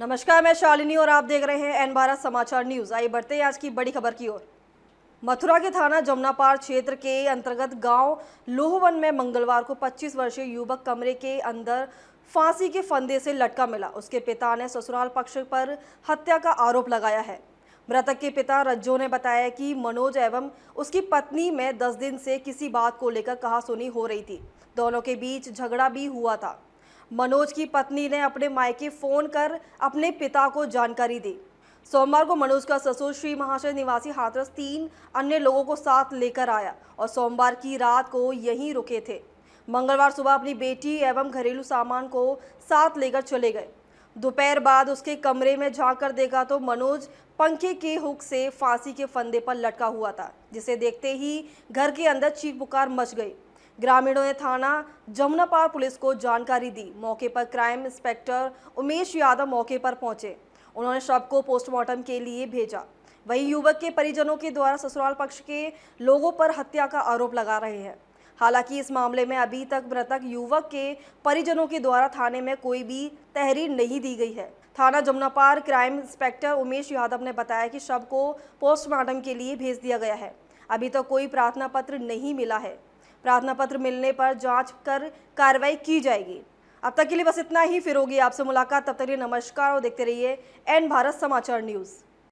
नमस्कार मैं शालिनी और आप देख रहे हैं एन भारत समाचार न्यूज आइए बढ़ते हैं आज की बड़ी खबर की ओर मथुरा के थाना जमुनापार क्षेत्र के अंतर्गत गांव लोहवन में मंगलवार को 25 वर्षीय युवक कमरे के अंदर फांसी के फंदे से लटका मिला उसके पिता ने ससुराल पक्ष पर हत्या का आरोप लगाया है मृतक के पिता रज्जो ने बताया कि मनोज एवं उसकी पत्नी में दस दिन से किसी बात को लेकर कहा हो रही थी दोनों के बीच झगड़ा भी हुआ था मनोज की पत्नी ने अपने मायके फ़ोन कर अपने पिता को जानकारी दी सोमवार को मनोज का ससुर श्री महाशय निवासी हाथरस तीन अन्य लोगों को साथ लेकर आया और सोमवार की रात को यहीं रुके थे मंगलवार सुबह अपनी बेटी एवं घरेलू सामान को साथ लेकर चले गए दोपहर बाद उसके कमरे में झाँक कर देखा तो मनोज पंखे के हुक से फांसी के फंदे पर लटका हुआ था जिसे देखते ही घर के अंदर चीख पुकार मच गई ग्रामीणों ने थाना जमुनापार पुलिस को जानकारी दी मौके पर क्राइम इंस्पेक्टर उमेश यादव मौके पर पहुंचे उन्होंने शव को पोस्टमार्टम के लिए भेजा वहीं युवक के परिजनों के द्वारा ससुराल पक्ष के लोगों पर हत्या का आरोप लगा रहे हैं हालांकि इस मामले में अभी तक मृतक युवक के परिजनों के द्वारा थाने में कोई भी तहरीर नहीं दी गई है थाना जमुनापार क्राइम इंस्पेक्टर उमेश यादव ने बताया कि शव को पोस्टमार्टम के लिए भेज दिया गया है अभी तक तो कोई प्रार्थना पत्र नहीं मिला है प्रार्थना पत्र मिलने पर जांच कर कार्रवाई की जाएगी अब तक के लिए बस इतना ही फिर होगी आपसे मुलाकात तब तक के लिए नमस्कार और देखते रहिए एन भारत समाचार न्यूज़